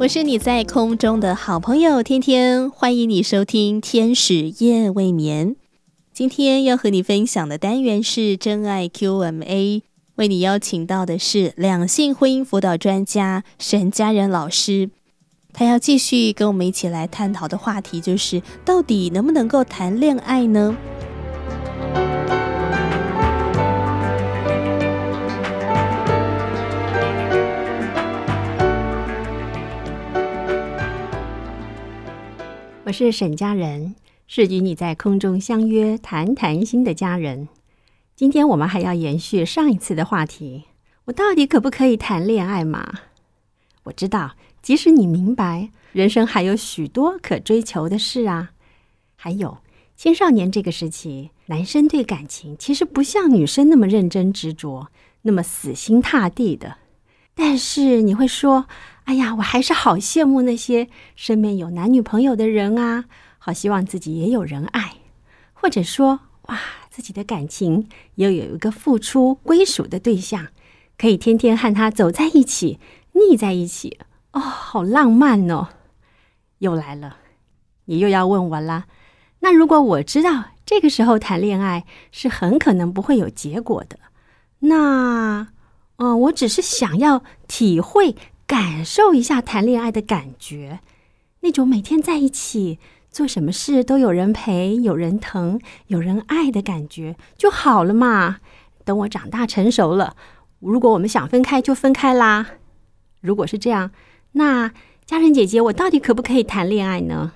我是你在空中的好朋友天天，欢迎你收听《天使夜未眠》。今天要和你分享的单元是真爱 QMA，为你邀请到的是两性婚姻辅导专家沈佳仁老师。他要继续跟我们一起来探讨的话题就是：到底能不能够谈恋爱呢？我是沈佳人，是与你在空中相约谈谈心的佳人。今天我们还要延续上一次的话题，我到底可不可以谈恋爱嘛？我知道，即使你明白，人生还有许多可追求的事啊。还有青少年这个时期，男生对感情其实不像女生那么认真执着，那么死心塌地的。但是你会说。哎呀，我还是好羡慕那些身边有男女朋友的人啊！好希望自己也有人爱，或者说，哇，自己的感情又有一个付出归属的对象，可以天天和他走在一起、腻在一起，哦，好浪漫哦！又来了，你又要问我啦。那如果我知道这个时候谈恋爱是很可能不会有结果的，那，嗯，我只是想要体会。感受一下谈恋爱的感觉，那种每天在一起，做什么事都有人陪、有人疼、有人爱的感觉就好了嘛。等我长大成熟了，如果我们想分开就分开啦。如果是这样，那佳人姐姐，我到底可不可以谈恋爱呢？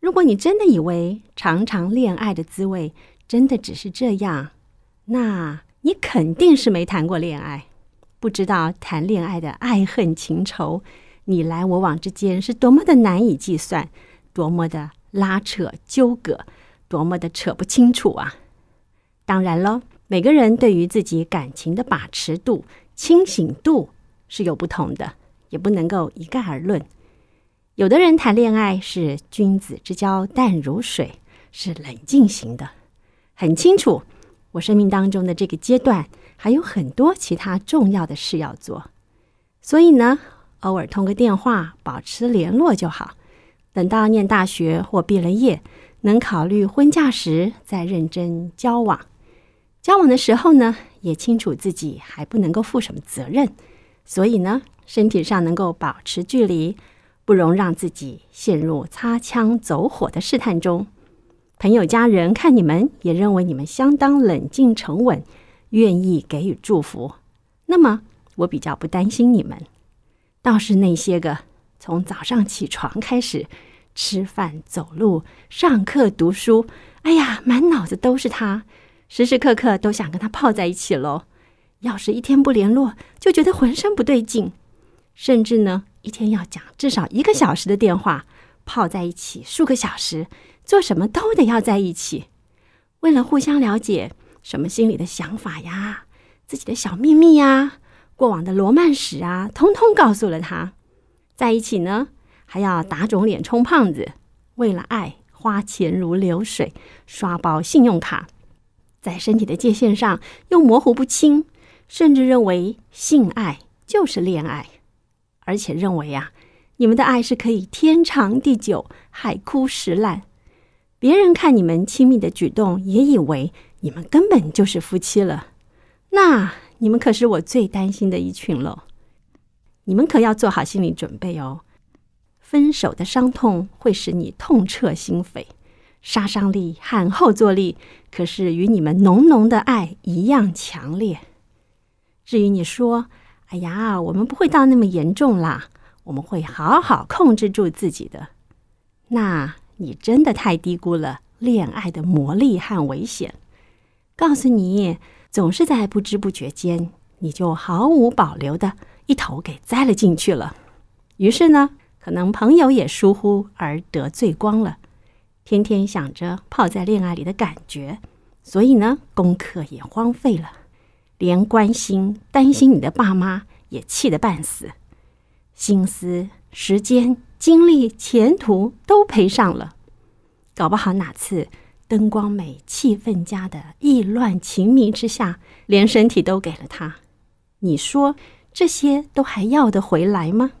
如果你真的以为常常恋爱的滋味真的只是这样，那你肯定是没谈过恋爱。不知道谈恋爱的爱恨情仇，你来我往之间是多么的难以计算，多么的拉扯纠葛，多么的扯不清楚啊！当然了，每个人对于自己感情的把持度、清醒度是有不同的，也不能够一概而论。有的人谈恋爱是君子之交淡如水，是冷静型的，很清楚。我生命当中的这个阶段。还有很多其他重要的事要做，所以呢，偶尔通个电话，保持联络就好。等到念大学或毕了业，能考虑婚嫁时再认真交往。交往的时候呢，也清楚自己还不能够负什么责任，所以呢，身体上能够保持距离，不容让自己陷入擦枪走火的试探中。朋友、家人看你们，也认为你们相当冷静沉稳。愿意给予祝福，那么我比较不担心你们。倒是那些个从早上起床开始吃饭、走路、上课、读书，哎呀，满脑子都是他，时时刻刻都想跟他泡在一起喽。要是一天不联络，就觉得浑身不对劲。甚至呢，一天要讲至少一个小时的电话，泡在一起数个小时，做什么都得要在一起，为了互相了解。什么心里的想法呀，自己的小秘密呀，过往的罗曼史啊，通通告诉了他。在一起呢，还要打肿脸充胖子，为了爱花钱如流水，刷爆信用卡，在身体的界限上又模糊不清，甚至认为性爱就是恋爱，而且认为啊，你们的爱是可以天长地久、海枯石烂。别人看你们亲密的举动，也以为。你们根本就是夫妻了，那你们可是我最担心的一群喽。你们可要做好心理准备哦。分手的伤痛会使你痛彻心扉，杀伤力和后坐力可是与你们浓浓的爱一样强烈。至于你说：“哎呀，我们不会到那么严重啦，我们会好好控制住自己的。”那你真的太低估了恋爱的魔力和危险。告诉你，总是在不知不觉间，你就毫无保留地一头给栽了进去了。于是呢，可能朋友也疏忽而得罪光了，天天想着泡在恋爱里的感觉，所以呢，功课也荒废了，连关心担心你的爸妈也气得半死，心思、时间、精力、前途都赔上了，搞不好哪次。灯光美，气氛佳的意乱情迷之下，连身体都给了他。你说这些都还要得回来吗？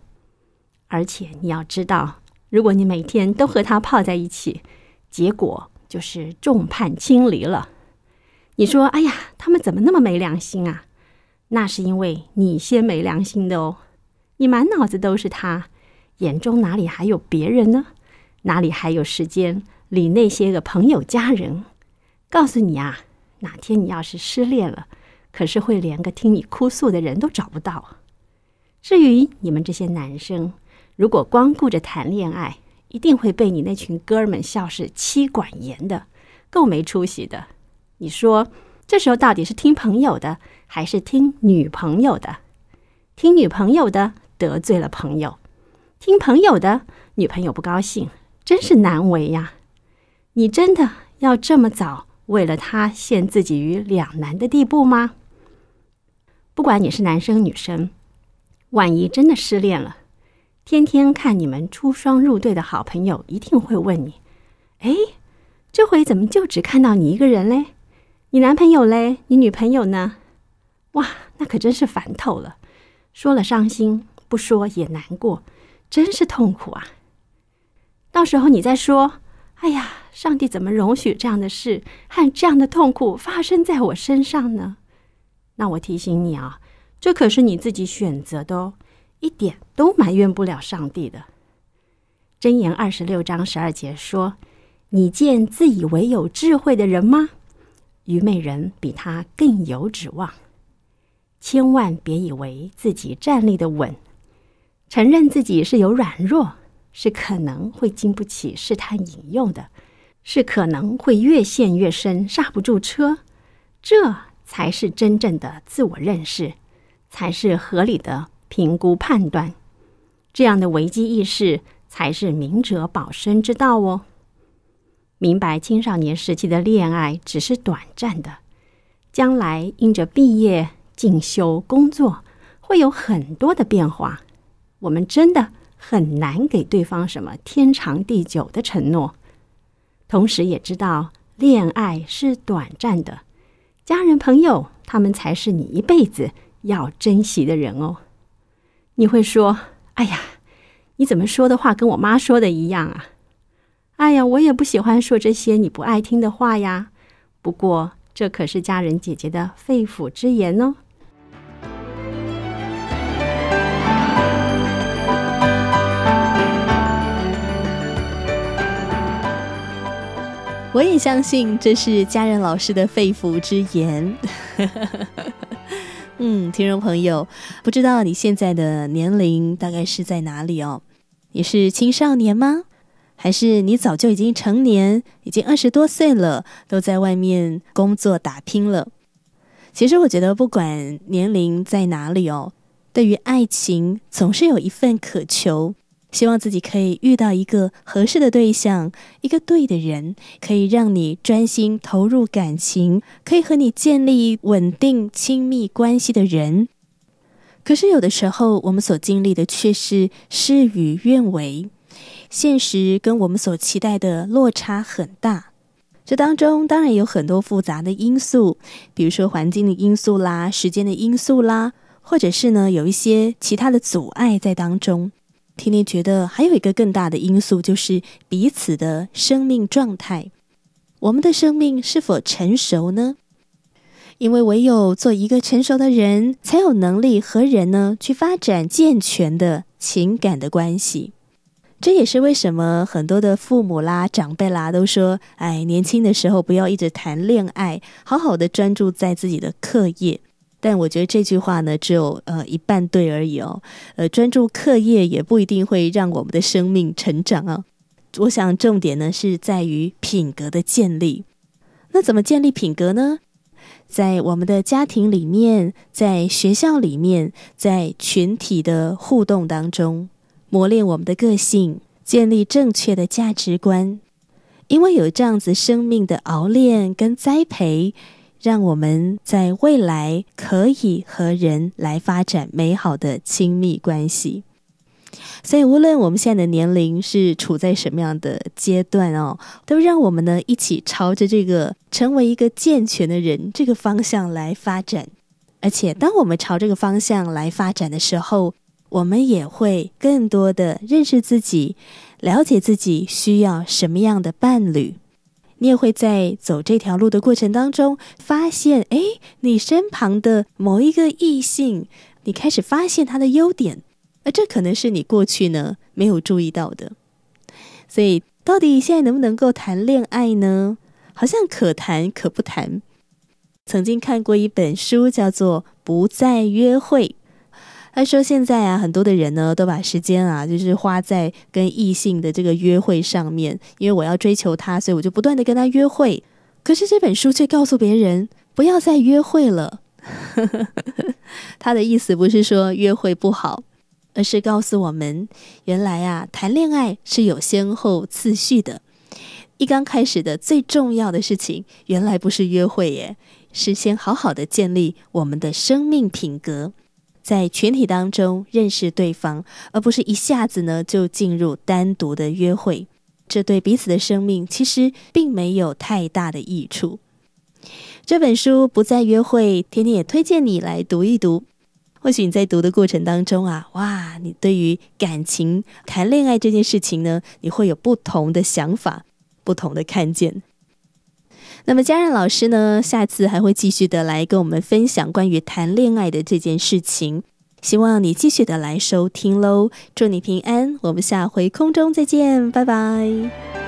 而且你要知道，如果你每天都和他泡在一起，结果就是众叛亲离了。你说，哎呀，他们怎么那么没良心啊？那是因为你先没良心的哦。你满脑子都是他，眼中哪里还有别人呢？哪里还有时间？理那些个朋友家人，告诉你啊，哪天你要是失恋了，可是会连个听你哭诉的人都找不到。至于你们这些男生，如果光顾着谈恋爱，一定会被你那群哥们笑是妻管严的，够没出息的。你说这时候到底是听朋友的，还是听女朋友的？听女朋友的，得罪了朋友；听朋友的，女朋友不高兴，真是难为呀。你真的要这么早为了他陷自己于两难的地步吗？不管你是男生女生，万一真的失恋了，天天看你们出双入对的好朋友一定会问你：“哎，这回怎么就只看到你一个人嘞？你男朋友嘞？你女朋友呢？”哇，那可真是烦透了。说了伤心，不说也难过，真是痛苦啊。到时候你再说：“哎呀。”上帝怎么容许这样的事和这样的痛苦发生在我身上呢？那我提醒你啊，这可是你自己选择的哦，一点都埋怨不了上帝的。箴言二十六章十二节说：“你见自以为有智慧的人吗？愚昧人比他更有指望。千万别以为自己站立的稳，承认自己是有软弱，是可能会经不起试探引诱的。”是可能会越陷越深，刹不住车，这才是真正的自我认识，才是合理的评估判断。这样的危机意识才是明哲保身之道哦。明白青少年时期的恋爱只是短暂的，将来因着毕业、进修、工作，会有很多的变化。我们真的很难给对方什么天长地久的承诺。同时，也知道恋爱是短暂的，家人、朋友，他们才是你一辈子要珍惜的人哦。你会说：“哎呀，你怎么说的话跟我妈说的一样啊？”“哎呀，我也不喜欢说这些你不爱听的话呀。”不过，这可是家人姐姐的肺腑之言哦。我也相信这是家人老师的肺腑之言。嗯，听众朋友，不知道你现在的年龄大概是在哪里哦？你是青少年吗？还是你早就已经成年，已经二十多岁了，都在外面工作打拼了？其实我觉得，不管年龄在哪里哦，对于爱情总是有一份渴求。希望自己可以遇到一个合适的对象，一个对的人，可以让你专心投入感情，可以和你建立稳定亲密关系的人。可是有的时候，我们所经历的却是事与愿违，现实跟我们所期待的落差很大。这当中当然有很多复杂的因素，比如说环境的因素啦，时间的因素啦，或者是呢有一些其他的阻碍在当中。天天觉得还有一个更大的因素，就是彼此的生命状态。我们的生命是否成熟呢？因为唯有做一个成熟的人，才有能力和人呢去发展健全的情感的关系。这也是为什么很多的父母啦、长辈啦都说：“哎，年轻的时候不要一直谈恋爱，好好的专注在自己的课业。”但我觉得这句话呢，只有呃一半对而已哦。呃，专注课业也不一定会让我们的生命成长啊。我想重点呢是在于品格的建立。那怎么建立品格呢？在我们的家庭里面，在学校里面，在群体的互动当中，磨练我们的个性，建立正确的价值观。因为有这样子生命的熬炼跟栽培。让我们在未来可以和人来发展美好的亲密关系。所以，无论我们现在的年龄是处在什么样的阶段哦，都让我们呢一起朝着这个成为一个健全的人这个方向来发展。而且，当我们朝这个方向来发展的时候，我们也会更多的认识自己，了解自己需要什么样的伴侣。你也会在走这条路的过程当中，发现，哎，你身旁的某一个异性，你开始发现他的优点，而这可能是你过去呢没有注意到的。所以，到底现在能不能够谈恋爱呢？好像可谈可不谈。曾经看过一本书，叫做《不再约会》。他说：“现在啊，很多的人呢，都把时间啊，就是花在跟异性的这个约会上面。因为我要追求他，所以我就不断的跟他约会。可是这本书却告诉别人不要再约会了。他的意思不是说约会不好，而是告诉我们，原来啊，谈恋爱是有先后次序的。一刚开始的最重要的事情，原来不是约会耶，是先好好的建立我们的生命品格。”在群体当中认识对方，而不是一下子呢就进入单独的约会，这对彼此的生命其实并没有太大的益处。这本书《不再约会》，天天也推荐你来读一读。或许你在读的过程当中啊，哇，你对于感情、谈恋爱这件事情呢，你会有不同的想法，不同的看见。那么嘉任老师呢，下次还会继续的来跟我们分享关于谈恋爱的这件事情，希望你继续的来收听喽，祝你平安，我们下回空中再见，拜拜。